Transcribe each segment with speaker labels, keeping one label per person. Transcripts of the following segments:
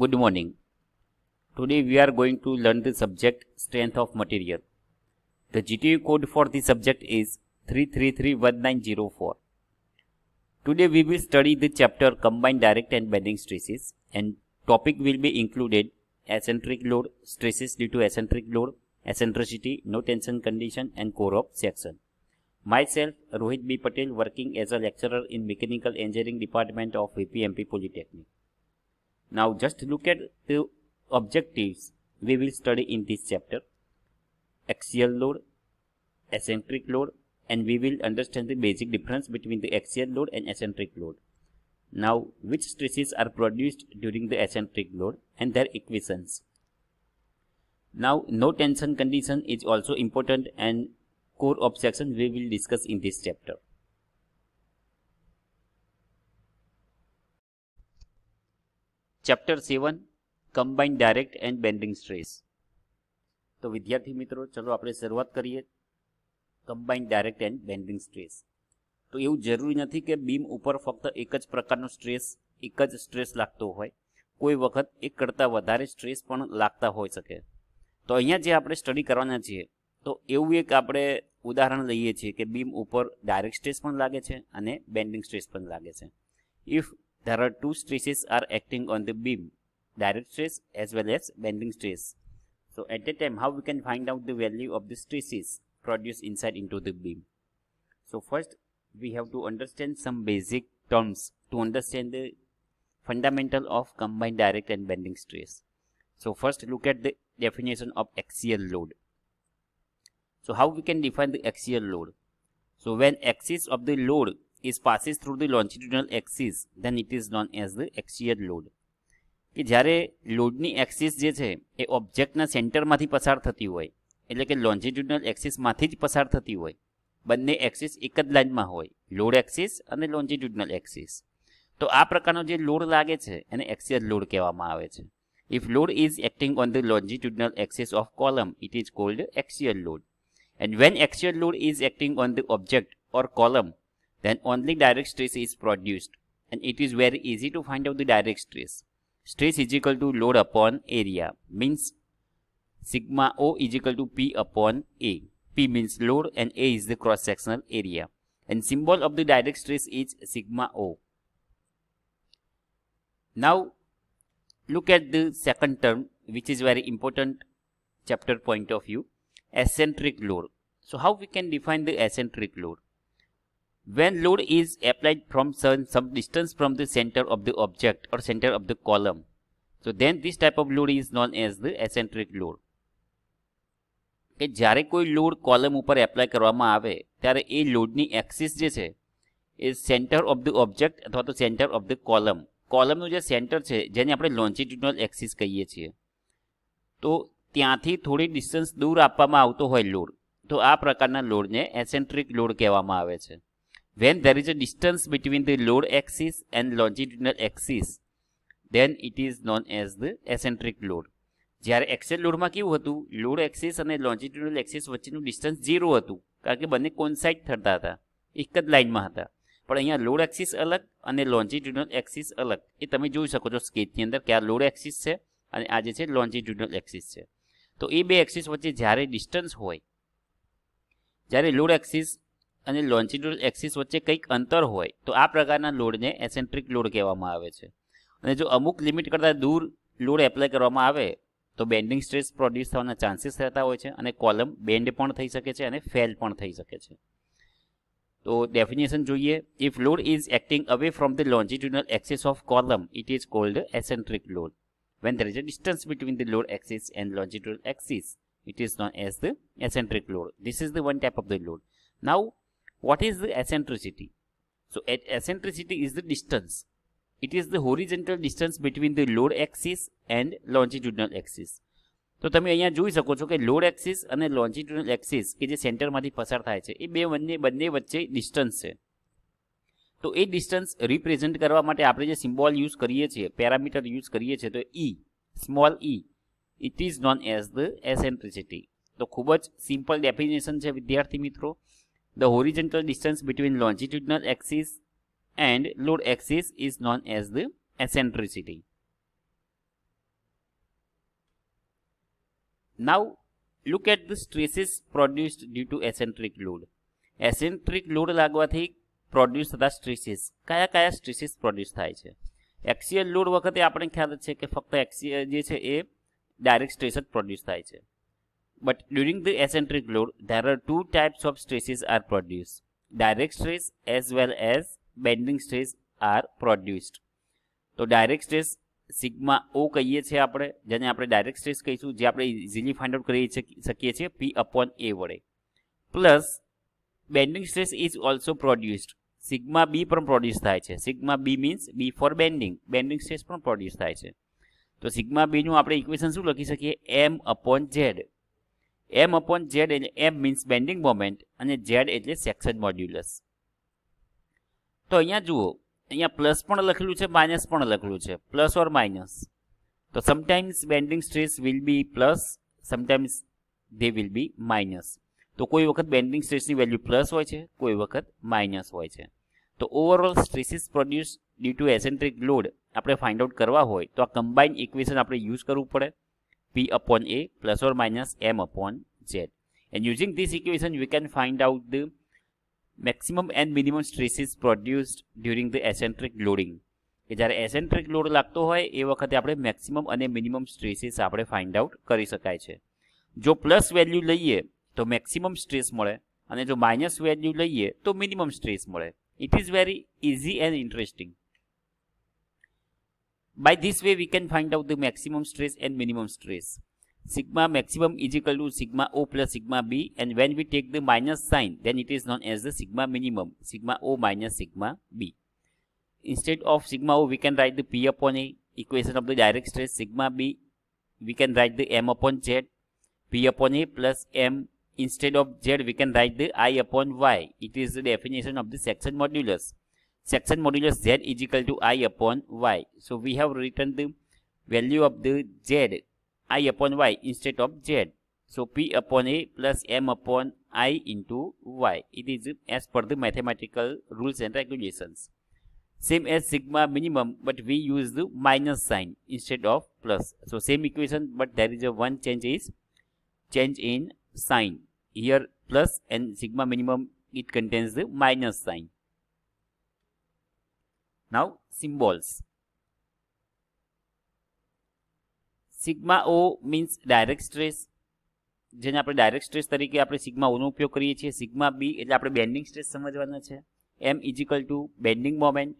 Speaker 1: Good morning. Today we are going to learn the subject Strength of Material. The GTU code for the subject is 3331904. Today we will study the chapter Combined Direct and Bending Stresses and topic will be included eccentric load, stresses due to eccentric load, eccentricity, no tension condition and core of section. Myself, Rohit B. Patel, working as a lecturer in Mechanical Engineering Department of VPMP Polytechnic. Now just look at the objectives we will study in this chapter. Axial load, eccentric load and we will understand the basic difference between the axial load and eccentric load. Now which stresses are produced during the eccentric load and their equations. Now no tension condition is also important and core of section we will discuss in this chapter. Chapter seven combine direct and bending stress તો વિદ્યાર્થી મિત્રો ચલો આપણે શરૂઆત કરીએ combined direct and bending stress તો એવું જરૂરી નથી કે બીમ ઉપર ફક્ત એક જ પ્રકારનો સ્ટ્રેસ એક જ સ્ટ્રેસ લાગતો હોય કોઈ વખત એક કરતાં વધારે સ્ટ્રેસ પણ લાગતા હોઈ શકે તો અહીંયા જે આપણે સ્ટડી કરવાના છીએ તો એવું એક આપણે ઉદાહરણ લઈએ છીએ કે બીમ ઉપર ડાયરેક્ટ સ્ટ્રેસ પણ લાગે છે અને બેન્ડિંગ સ્ટ્રેસ પણ લાગે છે if There are two stresses are acting on the beam, direct stress as well as bending stress. So at that time, how we can find out the value of the stresses produced inside into the beam? So first, we have to understand some basic terms to understand the fundamental of combined direct and bending stress. So first, look at the definition of axial load. So how we can define the axial load? So when axis of the load is passes through the longitudinal axis then it is known as the axial load કે જ્યારે લોડની axis જે છે એ ઓબ્જેક્ટના સેન્ટરમાંથી પસાર થતી હોય એટલે કે લોન્જિટ્યુડનલ એક્સિસમાંથી જ પસાર થતી હોય બંને એક્સિસ એક જ લાઇનમાં હોય લોડ એક્સિસ અને લોન્જિટ્યુડનલ એક્સિસ તો આ પ્રકારનો જે લોડ લાગે છે એને એક્સિયલ લોડ કહેવામાં આવે છે if load is acting on the longitudinal axis of column it is called axial load and when axial load is acting on the object or column then only direct stress is produced and it is very easy to find out the direct stress. Stress is equal to load upon area means sigma O is equal to P upon A. P means load and A is the cross-sectional area and symbol of the direct stress is sigma O. Now look at the second term which is very important chapter point of view eccentric load. So how we can define the eccentric load? When load is applied from some distance from the center of the object or center of the column, so then this type of load is known as the eccentric load. કે જ્યારે કોઈ load column ઉપર apply કરવામાં આવે ત્યારે એ લોડની axis જે છે એ સેન્ટર ઓફ ધ ઓબ્જેક્ટ અથવા તો સેન્ટર ઓફ ધ કોલમ કોલમનું જે સેન્ટર છે જેને આપણે લોન્ચિટ્યુડનલ એક્સિસ કહીએ છીએ તો ત્યાંથી થોડી ડિસ્ટન્સ દૂર આપવામાં આવતો હોય લોડ તો આ પ્રકારના લોડને એસેન્ટ્રિક લોડ કહેવામાં આવે છે When there is a distance between the load axis and longitudinal axis, then it is known as the eccentric load. જ્યારે એક્સેલ લોડમાં કેવું હતું લોડ એક્સિસ અને લોન્જિટ્યુડલ એક્સિસ વચ્ચેનું ડિસ્ટન્સ ઝીરો હતું કારણ કે બંને કોન્સાઇટ થતા હતા એક જ લાઇનમાં હતા પણ અહીંયા લોડ એક્સિસ અલગ અને લોન્જિટ્યુડલ એક્સિસ અલગ એ તમે જોઈ શકો છો સ્કેચની અંદર કે આ લોડ એક્સિસ છે અને આ જે છે લોન્જિટ્યુડલ એક્સિસ છે તો એ બે એક્સિસ વચ્ચે જ્યારે ડિસ્ટન્સ હોય જ્યારે લોડ એક્સિસ અને લોન્ચિટ્યુડ એક્સિસ વચ્ચે કંઈક અંતર હોય તો આ પ્રકારના લોડને એસેન્ટ્રિક લોડ કહેવામાં આવે છે અને જો અમુક લિમિટ કરતાં દૂર લોડ એપ્લાય કરવામાં આવે તો બેન્ડિંગ સ્ટ્રેસ પ્રોડ્યુસ થવાના ચાન્સીસ રહેતા હોય છે અને કોલમ બેન્ડ પણ થઈ શકે છે અને ફેલ પણ થઈ શકે છે તો ડેફિનેશન જોઈએ if load is acting away from the longitudinal axis of column it is called eccentric load when there is a distance between the load axis and longitudinal axis it is known as the eccentric load this is the one type of the load now What is the eccentricity? So e, eccentricity is the distance. It is the horizontal distance between the load axis and longitudinal axis. તો તમે અહીંયા જોઈ શકો છો કે load axis અને longitudinal axis કે જે સેન્ટરમાંથી પસાર થાય છે એ બે બંને બંને વચ્ચે ડિસ્ટન્સ છે તો એ ડિસ્ટન્સ રિપ્રેઝેન્ટ કરવા માટે આપણે જે સિમ્બોલ યુઝ કરીએ છીએ પેરામીટર યુઝ કરીએ છીએ તો e small e it is known as the eccentricity તો ખૂબ જ સિમ્પલ ડેફિનેશન છે વિદ્યાર્થી મિત્રો The horizontal distance between longitudinal axis and load axis is known as the eccentricity. Now look at the stresses produced due to eccentric load. Eccentric load લાગવાથી produce થતા stresses કયા કયા સ્ટ્રેસીસ પ્રોડ્યુસ થાય છે axial load વખતે આપણે ખ્યાલ છે કે ફક્ત એક્સિયલ જે છે એ ડાયરેક્ટ સ્ટ્રેસ જ પ્રોડ્યુસ થાય છે But during the eccentric load, there are two types of stresses are produced. Direct stress as well as bending stress are produced. તો ડાયરેક્ટ સ્ટ્રેસ સિગ્મા ઓ કહીએ છીએ આપણે જેને આપણે ડાયરેક્ટ સ્ટ્રેસ કહીશું જે આપણે ઇઝીલી ફાઇન્ડ આઉટ કરી શકીએ છીએ પી અપોન એ વડે plus bending stress is also produced sigma B પણ પ્રોડ્યુસ થાય છે sigma B means B for bending bending stress પણ પ્રોડ્યુસ થાય છે તો સિગ્મા બીનું આપણે ઇક્વેશન શું લખી શકીએ M upon Z M upon Z એટલે એમ મીન્સ બેન્ડિંગ મોમેન્ટ અને ઝેડ એટલે સેક્શન મોડ્યુલસ તો અહીંયા જુઓ અહીંયા પ્લસ પણ લખેલું છે માઇનસ પણ લખેલું છે પ્લસ ઓર માઇનસ તો sometimes bending stress will be plus sometimes they will be minus તો કોઈ વખત બેન્ડિંગ સ્ટ્રેસની વેલ્યુ પ્લસ હોય છે કોઈ વખત માઇનસ હોય છે તો overall stresses produce due to eccentric load આપણે ફાઇન્ડ આઉટ કરવા હોય તો આ કમ્બાઇન ઇક્વેશન આપણે યુઝ કરવું પડે P upon A plus or minus M upon Z. And using this equation, we can find out the maximum and minimum stresses produced during the eccentric loading. કે જ્યારે એસેન્ટ્રિક load લાગતો હોય એ વખતે આપણે maximum અને મિનિમમ સ્ટ્રેસીસ આપણે find out કરી શકાય છે જો પ્લસ વેલ્યુ લઈએ તો મેક્સિમમ સ્ટ્રેસ મળે અને જો માઇનસ વેલ્યુ લઈએ તો મિનિમમ સ્ટ્રેસ મળે it is very easy and interesting By this way, we can find out the maximum stress and minimum stress. Sigma maximum is equal to sigma O plus sigma B and when we take the minus sign, then it is known as the sigma minimum, sigma O minus sigma B. Instead of sigma O, we can write the P upon A, equation of the direct stress sigma B. We can write the M upon Z, P upon A plus M. Instead of Z, we can write the I upon Y. It is the definition of the section modulus section modulus z is equal to i upon y. So we have written the value of the z i upon y instead of z. So p upon a plus m upon i into y. It is as per the mathematical rules and regulations. Same as sigma minimum but we use the minus sign instead of plus. So same equation but there is a one change is change in sign. Here plus and sigma minimum it contains the minus sign. Now symbols. Sigma o means direct stress જેને આપણે direct stress તરીકે આપણે sigma ઓનો ઉપયોગ કરીએ છીએ sigma બી એટલે આપણે બેન્ડિંગ સ્ટ્રેસ સમજવાના છે M is equal to bending moment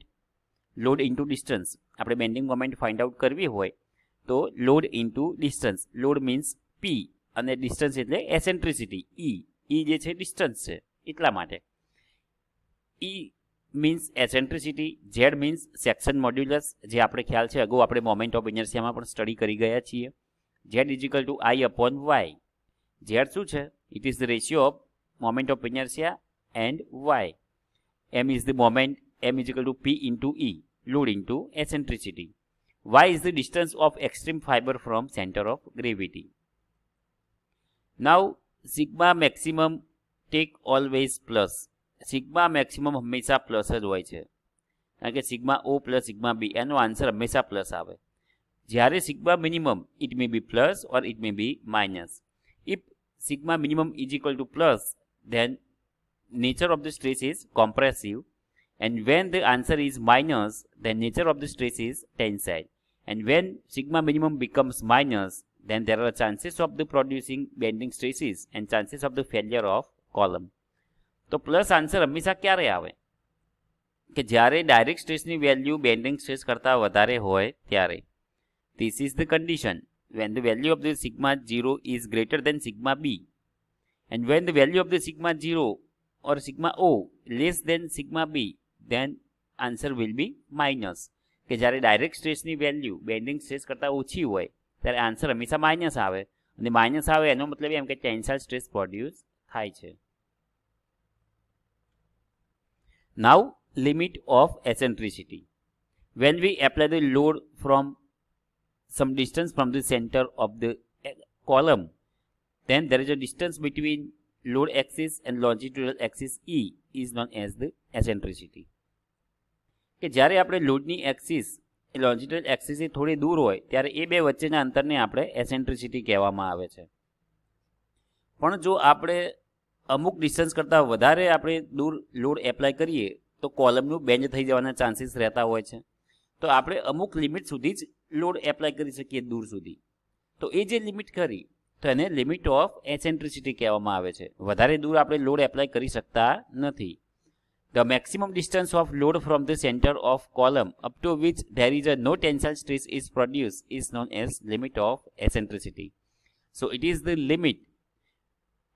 Speaker 1: load into distance આપણે બેન્ડિંગ મોમેન્ટ ફાઇન્ડ આઉટ કરવી હોય તો load into distance load means P અને ડિસ્ટન્સ એટલે એસેન્ટ્રિસિટી ઈ ઈ જે છે ડિસ્ટન્સ છે એટલા માટે e e means eccentricity Z means section modulus જે આપણે ખ્યાલ છે અગાઉ આપણે મોમેન્ટ ઓફ ઇનર્શિયામાં પણ સ્ટડી કરી ગયા છીએ Z is equal to I upon Y Z શું છે it is the ratio of moment of inertia and Y M is the moment M is equal to P into e load into eccentricity Y is the distance of extreme fibre from centre of gravity now sigma maximum take always plus Sigma maximum હંમેશા પ્લસ જ હોય છે sigma o plus sigma b. And B answer answer plus plus આવે sigma minimum it may be plus or it may be minus. If sigma minimum is equal to plus, then nature of the stress is compressive and when the answer is minus then nature of the stress is tensile and when sigma minimum becomes minus then there are chances of the producing bending stresses and chances of the failure of column. તો plus answer હંમેશા ક્યારે આવે કે જ્યારે direct સ્ટ્રેસની value bending stress કરતાં વધારે હોય ત્યારે this is the condition when the value of the sigma zero is greater than sigma B and when the value of the sigma zero or sigma o less than sigma B then answer will be minus કે જ્યારે direct સ્ટ્રેસની value bending stress કરતાં ઓછી હોય ત્યારે answer હંમેશા minus આવે અને માઇનસ આવે એનો મતલબ એમ કે ટેન્સાઇલ સ્ટ્રેસ પ્રોડ્યુસ થાય છે Now limit of eccentricity. When we apply the load from some distance from the center of the column, then there is a distance between load axis and longitudinal axis E is known as the eccentricity. કે જ્યારે આપણે લોડની axis લોન્જિટ્યુડલ એક્સિસથી થોડી દૂર હોય ત્યારે એ બે વચ્ચેના અંતરને આપણે એસેન્ટ્રિસિટી કહેવામાં આવે છે પણ જો આપણે અમુક ડિસ્ટન્સ કરતાં વધારે આપણે દૂર લોડ એપ્લાય કરીએ તો કોલમનું બેન્ડ થઈ જવાના ચાન્સીસ રહેતા હોય છે તો આપણે અમુક લિમિટ સુધી જ લોડ એપ્લાય કરી શકીએ દૂર સુધી તો એ જે લિમિટ કરી તો એને લિમિટ ઓફ એસેન્ટ્રિસિટી કહેવામાં આવે છે વધારે દૂર આપણે લોડ એપ્લાય કરી શકતા નથી the maximum distance of load from the centre of column up to which there is a no tensile stress is produce is known as limit of eccentricity. So it is the limit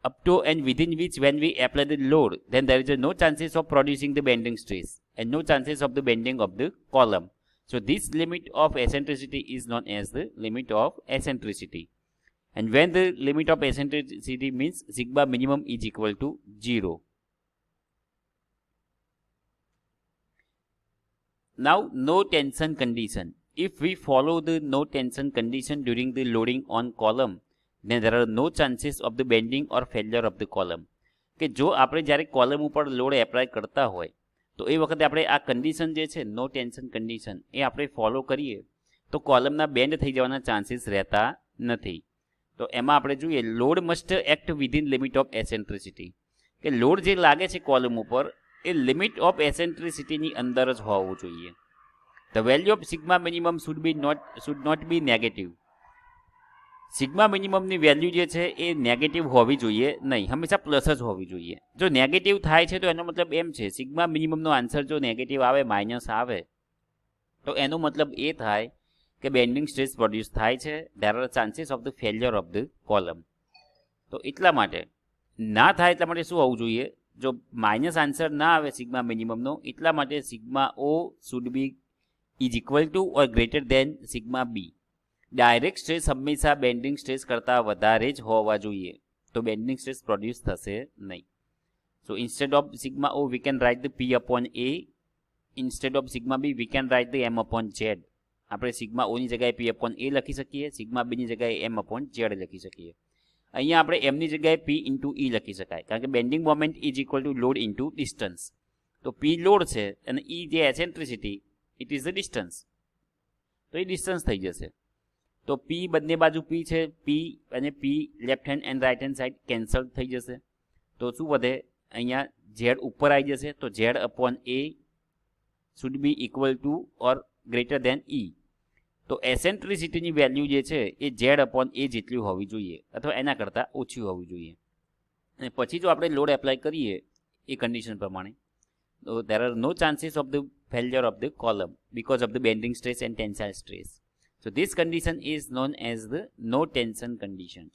Speaker 1: up to and within which when we apply the load, then there is no chances of producing the bending stress and no chances of the bending of the column. So this limit of eccentricity is known as the limit of eccentricity. And when the limit of eccentricity means sigma minimum is equal to 0. Now no tension condition. If we follow the no tension condition during the loading on column, then there are no chances of the bending or failure of the column કે જો આપણે જ્યારે column ઉપર load apply કરતા હોય તો એ વખતે આપણે આ કન્ડિશન જે છે નો ટેન્શન કન્ડિશન એ આપણે ફોલો કરીએ તો કોલમના બેન્ડ થઈ જવાના ચાન્સીસ રહેતા નથી તો એમાં આપણે જોઈએ load must act within limit of eccentricity કે લોડ જે લાગે છે કોલમ ઉપર એ લિમિટ ઓફ એસેન્ટ્રિસિટીની અંદર જ હોવું જોઈએ the value of sigma minimum should be not should not be negative sigma મિનિમમની વેલ્યુ જે છે એ નેગેટિવ હોવી જોઈએ નહીં હંમેશા પ્લસ જ હોવી જોઈએ જો નેગેટિવ થાય છે તો એનો મતલબ એમ છે સિગ્મા મિનિમમનો આન્સર જો નેગેટિવ આવે માઇનસ આવે તો એનો મતલબ એ થાય કે બેન્ડિંગ સ્ટ્રેસ પ્રોડ્યુસ થાય છે there are chances of the failure of the column તો એટલા માટે ના થાય એટલા માટે શું હોવું જોઈએ જો માઇનસ આન્સર ના આવે સિગ્મા મિનિમમનો એટલા માટે sigma o should be is equal to or greater than sigma B direct stress હંમેશા બેન્ડિંગ સ્ટ્રેસ કરતાં વધારે જ હોવા જોઈએ તો બેન્ડિંગ સ્ટ્રેસ પ્રોડ્યુસ થશે નહીં so instead of sigma o we can write the P upon A instead of sigma B we can write the M upon Z આપણે સિગ્મા ઓની જગ્યાએ પી અપોન એ લખી શકીએ સિગ્મા બીની જગ્યાએ એમ અપોન ઝેડ લખી શકીએ અહીંયા આપણે એમની જગ્યાએ પી ઇન્ટુ ઈ લખી શકાય કારણ કે bending moment is equal to load into distance તો પી લોડ છે અને ઈ e જે eccentricity it is the distance તો એ ડિસ્ટન્સ થઈ જશે તો પી બંને બાજુ પી છે પી અને P left hand and right hand side cancel થઈ જશે તો શું વધે અહીંયા ઝેડ ઉપર આવી જશે તો Z upon A should be equal to or greater than e તો એસેન્ટ્રિસિટીની વેલ્યુ જે છે એ ઝેડ અપોન એ જેટલી હોવી જોઈએ અથવા એના કરતાં ઓછી હોવી જોઈએ અને પછી જો આપણે લોડ એપ્લાય કરીએ એ કન્ડિશન પ્રમાણે તો there are no chances of the failure of the column because of the bending stress and tensile stress So this condition is known as the no tension condition.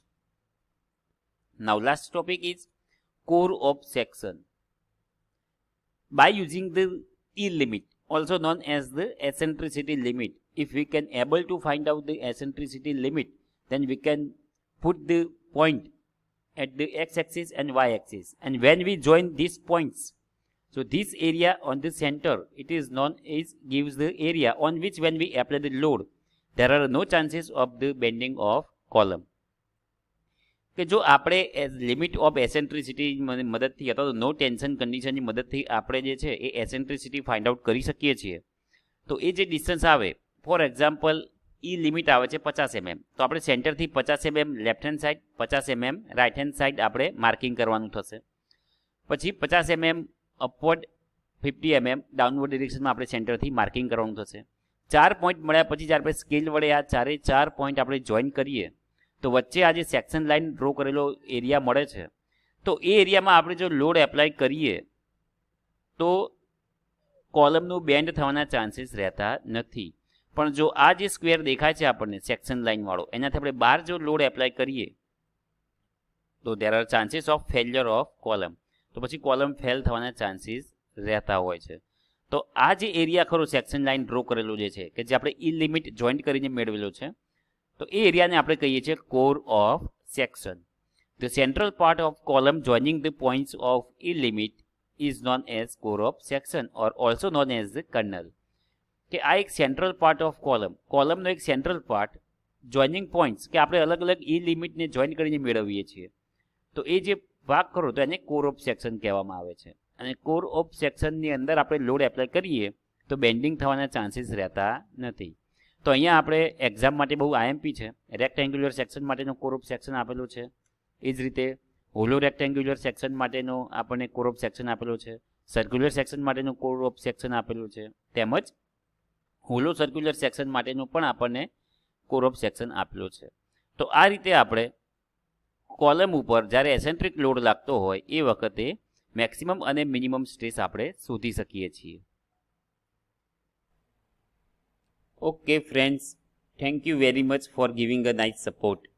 Speaker 1: Now last topic is core of section. By using the E limit also known as the eccentricity limit if we can able to find out the eccentricity limit then we can put the point at the x-axis and y-axis and when we join these points so this area on the center it is known is gives the area on which when we apply the load there are no chances of the bending of column કે જો આપણે limit of એસેન્ટ્રિસિટી મદદથી અથવા તો નો tension કન્ડિશનની મદદથી આપણે જે છે એ એસેન્ટ્રિસિટી ફાઇન્ડ આઉટ કરી શકીએ છીએ તો એ જે ડિસ્ટન્સ આવે ફોર એક્ઝામ્પલ એ લિમિટ આવે છે પચાસ એમએમ mm. તો આપણે સેન્ટરથી પચાસ એમએમ લેફ્ટ હેન્ડ સાઇડ પચાસ એમએમ રાઇટ હેન્ડ સાઇડ આપણે માર્કિંગ કરવાનું થશે પછી પચાસ MM upward fifty MM downward ડિરેક્શનમાં આપણે સેન્ટરથી માર્કિંગ કરવાનું થશે ચાર પોઈન્ટ મળ્યા પછી જ્યારે આપણે સ્કેલ વડે આ ચારે ચાર પોઈન્ટ આપણે જોઈન કરીએ તો વચ્ચે આ જે સેક્શન લાઇન ડ્રો કરેલો એરિયા મળે છે તો એ એરિયામાં આપણે જો લોડ એપ્લાય કરીએ તો કોલમનું બેન્ડ થવાના ચાન્સીસ રહેતા નથી પણ જો આ જે સ્ક્વેર દેખાય છે આપણને સેક્શન લાઇનવાળો એનાથી આપણે બહાર જો લોડ એપ્લાય કરીએ તો there are chances of failure of column તો પછી કોલમ ફેલ થવાના ચાન્સીસ રહેતા હોય છે તો આ જે એરિયા ખરો સેક્શન લાઇન ડ્રો કરેલો જે છે કે જે આપણે ઈ લિમિટ જોઈન્ટ કરીને મેળવેલો છે તો એ એરિયાને આપણે કહીએ છીએ core of section the central part of column joining the points of e limit is known as core of section or also known as the kernel કે આ એક સેન્ટ્રલ પાર્ટ ઓફ કોલમ કોલમનો એક સેન્ટ્રલ પાર્ટ જોઈનિંગ પોઈન્ટ્સ કે આપણે અલગ અલગ ઈ લિમિટને join કરીને મેળવીએ છીએ તો એ જે ભાગ કરો તો એને કોર ઓફ સેક્શન કહેવામાં આવે છે અને કોર ઓફ સેક્શનની અંદર આપણે લોડ એપ્લાય કરીએ તો બેન્ડિંગ થવાના ચાન્સીસ રહેતા નથી તો અહીંયા આપણે એક્ઝામ માટે બહુ આઈએમપી છે રેક્ટેન્ગ્યુલર સેક્શન માટેનો કોર ઓફ સેક્શન આપેલું છે એ જ રીતે હોલો રેક્ટેન્ગ્યુલર સેક્શન માટેનો આપણને કોર ઓફ સેક્શન આપેલો છે સર્ક્યુલર સેક્શન માટેનું કોર ઓફ સેક્શન આપેલું છે તેમજ હોલો સર્ક્યુલર સેક્શન માટેનું પણ આપણને કોર ઓફ સેક્શન આપેલો છે તો આ રીતે આપણે કોલમ ઉપર જ્યારે એસેન્ટ્રિક લોડ લાગતો હોય એ વખતે મેક્સિમમ અને મિનિમમ સ્ટ્રેસ આપણે શોધી શકીએ છીએ okay friends thank you very much for giving a nice support